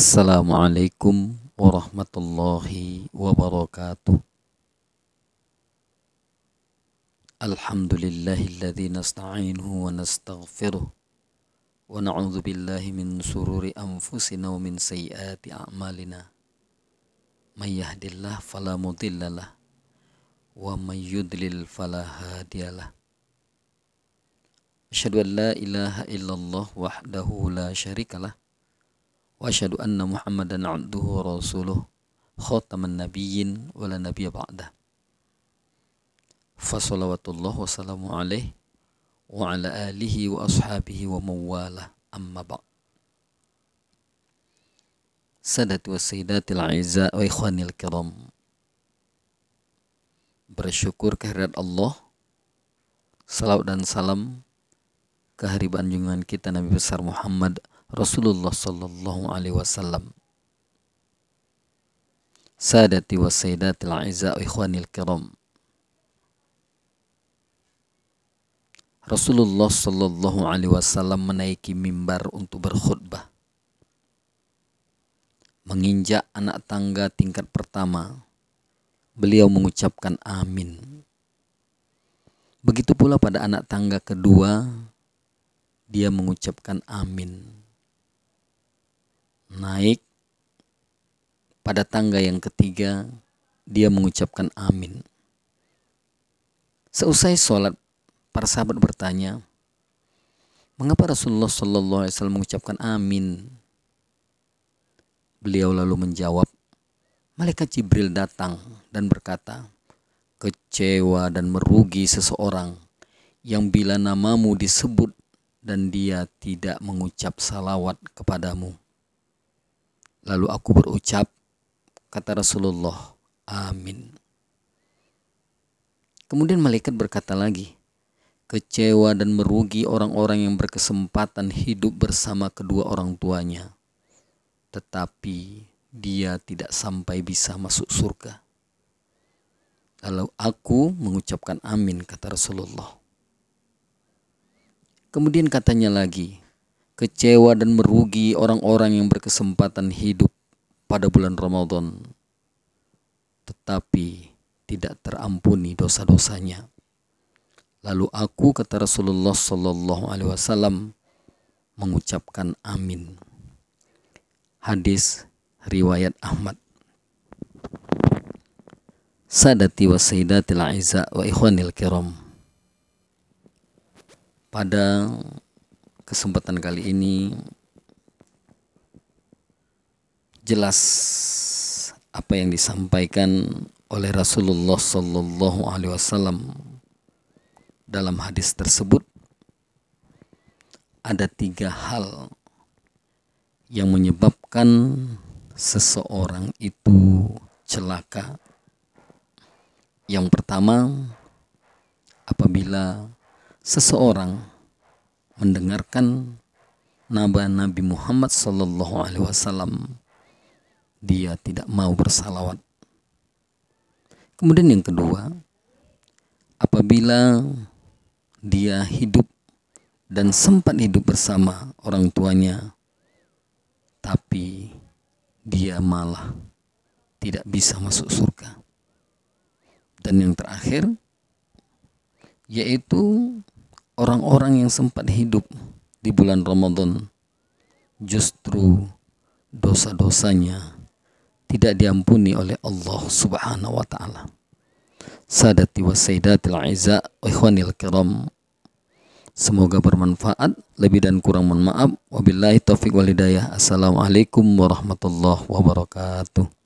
Assalamualaikum warahmatullahi wabarakatuh Alhamdulillahilladzi nasta'inuhu wa nastaghfiruh wa na'udzu billahi min sururi anfusina wa min sayyiati a'malina may yahdihillah fala mudhillalah wa may yudlil fala hadiyalah Asyhadu an la ilaha illallah wahdahu la syarikalah وأشهد أن محمدا عبده ورسوله خاتم النبيين ولا نبي بعده فصلوات الله وسلامه عليه وعلى آله وأصحابه ومواله أما بعد سادتي والسيدات العزاء وإخواني الكرام bersyukur kehadirat Allah Salawat dan salam kehariban junjungan kita Nabi besar Muhammad Rasulullah Sallallahu Alaihi Wasallam. Sadati wa al a'iza ikhwanil kiram. Rasulullah sallallahu Alaihi Wasallam menaiki mimbar untuk berkhutbah, menginjak anak tangga tingkat pertama. Beliau mengucapkan amin. Begitu pula pada anak tangga kedua, dia mengucapkan amin naik pada tangga yang ketiga dia mengucapkan amin. Seusai sholat, para sahabat bertanya, mengapa Rasulullah Shallallahu Alaihi Wasallam mengucapkan amin? Beliau lalu menjawab, malaikat Jibril datang dan berkata, kecewa dan merugi seseorang yang bila namamu disebut dan dia tidak mengucap salawat kepadamu. Lalu aku berucap, kata Rasulullah, amin. Kemudian malaikat berkata lagi, kecewa dan merugi orang-orang yang berkesempatan hidup bersama kedua orang tuanya. Tetapi dia tidak sampai bisa masuk surga. kalau aku mengucapkan amin kata Rasulullah. Kemudian katanya lagi, kecewa dan merugi orang-orang yang berkesempatan hidup pada bulan Ramadan tetapi tidak terampuni dosa-dosanya. Lalu aku kata Rasulullah Sallallahu alaihi wasallam mengucapkan amin. Hadis riwayat Ahmad. Sadati wa sayyidatil aiza wa ikhwanil kiram. Pada kesempatan kali ini jelas apa yang disampaikan oleh Rasulullah Sallallahu Alaihi Wasallam dalam hadis tersebut ada tiga hal yang menyebabkan seseorang itu celaka. Yang pertama, apabila seseorang mendengarkan nama Nabi Muhammad Sallallahu Alaihi Wasallam dia tidak mau bersalawat. Kemudian yang kedua, apabila dia hidup dan sempat hidup bersama orang tuanya, tapi dia malah tidak bisa masuk surga. Dan yang terakhir, yaitu orang-orang yang sempat hidup di bulan Ramadan justru dosa-dosanya tidak diampuni oleh Allah Subhanahu wa taala. Sadati wa sayyidatil aiza ikhwanil kiram. Semoga bermanfaat, lebih dan kurang mohon maaf. Wabillahi taufik wal hidayah. Assalamualaikum warahmatullahi wabarakatuh.